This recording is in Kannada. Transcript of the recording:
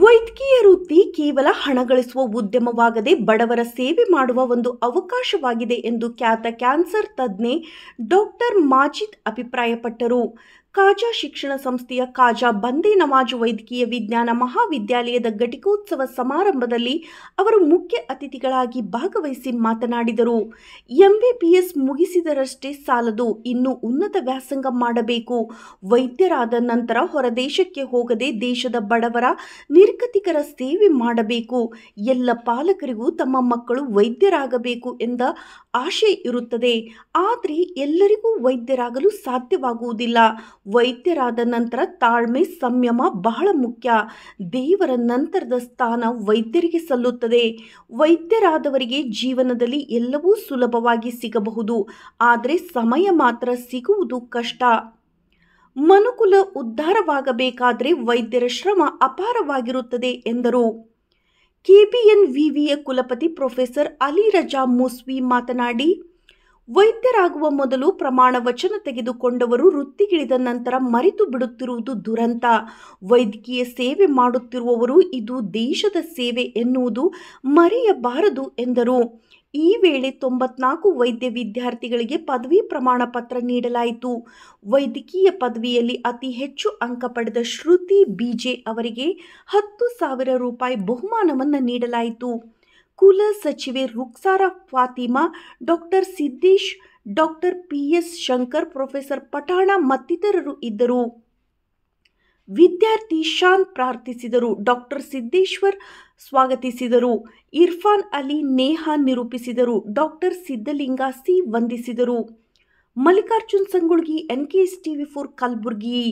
ವೈದ್ಯಕೀಯ ವೃತ್ತಿ ಕೇವಲ ಹಣ ಗಳಿಸುವ ಉದ್ಯಮವಾಗದೆ ಬಡವರ ಸೇವೆ ಮಾಡುವ ಒಂದು ಅವಕಾಶವಾಗಿದೆ ಎಂದು ಖ್ಯಾತ ಕ್ಯಾನ್ಸರ್ ತಜ್ಞೆ ಡಾಕ್ಟರ್ ಮಾಜಿದ್ ಅಭಿಪ್ರಾಯಪಟ್ಟರು ಕಾಜಾ ಶಿಕ್ಷಣ ಸಂಸ್ಥೆಯ ಕಾಜಾ ಬಂದೇ ನವಾಜು ವೈದ್ಯಕೀಯ ವಿಜ್ಞಾನ ಮಹಾವಿದ್ಯಾಲಯದ ಘಟಿಕೋತ್ಸವ ಸಮಾರಂಭದಲ್ಲಿ ಅವರು ಮುಖ್ಯ ಅತಿಥಿಗಳಾಗಿ ಭಾಗವಹಿಸಿ ಮಾತನಾಡಿದರು ಎಂಬಿಬಿಎಸ್ ಮುಗಿಸಿದರಷ್ಟೇ ಸಾಲದು ಇನ್ನೂ ಉನ್ನತ ವ್ಯಾಸಂಗ ಮಾಡಬೇಕು ವೈದ್ಯರಾದ ನಂತರ ಹೊರದೇಶಕ್ಕೆ ಹೋಗದೆ ದೇಶದ ಬಡವರ ನಿರ್ಗತಿಕರ ಸೇವೆ ಮಾಡಬೇಕು ಎಲ್ಲ ಪಾಲಕರಿಗೂ ತಮ್ಮ ಮಕ್ಕಳು ವೈದ್ಯರಾಗಬೇಕು ಎಂದ ಆಶೆ ಇರುತ್ತದೆ ಆದರೆ ಎಲ್ಲರಿಗೂ ವೈದ್ಯರಾಗಲು ಸಾಧ್ಯವಾಗುವುದಿಲ್ಲ ವೈದ್ಯರಾದ ನಂತರ ತಾಳ್ಮೆ ಸಂಯಮ ಬಹಳ ಮುಖ್ಯ ದೇವರ ನಂತರದ ಸ್ಥಾನ ವೈದ್ಯರಿಗೆ ಸಲ್ಲುತ್ತದೆ ವೈದ್ಯರಾದವರಿಗೆ ಜೀವನದಲ್ಲಿ ಎಲ್ಲವೂ ಸುಲಭವಾಗಿ ಸಿಗಬಹುದು ಆದರೆ ಸಮಯ ಮಾತ್ರ ಸಿಗುವುದು ಕಷ್ಟ ಮನುಕುಲ ಉದ್ಧಾರವಾಗಬೇಕಾದರೆ ವೈದ್ಯರ ಶ್ರಮ ಅಪಾರವಾಗಿರುತ್ತದೆ ಎಂದರು ಕೆಪಿಎನ್ ವಿವಿಯ ಕುಲಪತಿ ಪ್ರೊಫೆಸರ್ ಅಲಿ ರಜಾ ಮುಸ್ವಿ ಮಾತನಾಡಿ ವೈದ್ಯರಾಗುವ ಮೊದಲು ಪ್ರಮಾಣ ವಚನ ತೆಗೆದುಕೊಂಡವರು ವೃತ್ತಿಗಿಳಿದ ನಂತರ ಮರೆತು ಬಿಡುತ್ತಿರುವುದು ದುರಂತ ವೈದ್ಯಕೀಯ ಸೇವೆ ಮಾಡುತ್ತಿರುವವರು ಇದು ದೇಶದ ಸೇವೆ ಎನ್ನುವುದು ಮರೆಯಬಾರದು ಎಂದರು ಈ ವೇಳೆ ತೊಂಬತ್ನಾಲ್ಕು ವೈದ್ಯ ವಿದ್ಯಾರ್ಥಿಗಳಿಗೆ ಪದವಿ ಪ್ರಮಾಣ ಪತ್ರ ನೀಡಲಾಯಿತು ವೈದ್ಯಕೀಯ ಪದವಿಯಲ್ಲಿ ಅತಿ ಹೆಚ್ಚು ಅಂಕ ಪಡೆದ ಶ್ರುತಿ ಬಿಜೆ ಅವರಿಗೆ ಹತ್ತು ಸಾವಿರ ರೂಪಾಯಿ ಬಹುಮಾನವನ್ನು ನೀಡಲಾಯಿತು ಕುಲ ಸಚಿವೆ Rukhsar Fatima doctor Siddesh doctor P S Shankar professor Pathan ಮತ್ತಿತರರು ಇದ್ದರು ವಿದ್ಯಾರ್ಥಿ ಶಾನ್ ಪ್ರಾರ್ಥಿಸಿದರು ಡಾಕ್ಟರ್ ಸಿದ್ದೇಶ್ವರ್ ಸ್ವಾಗತಿಸಿದರು ಇರ್ಫಾನ್ ಅಲಿ ನೇಹಾ ನಿರೂಪಿಸಿದರು ಡಾಕ್ಟರ್ ಸಿದ್ದಲಿಂಗ ಸಿ ವಂದಿಸಿದರು Mallikarjun Sangulgi N K S TV four Kalaburagi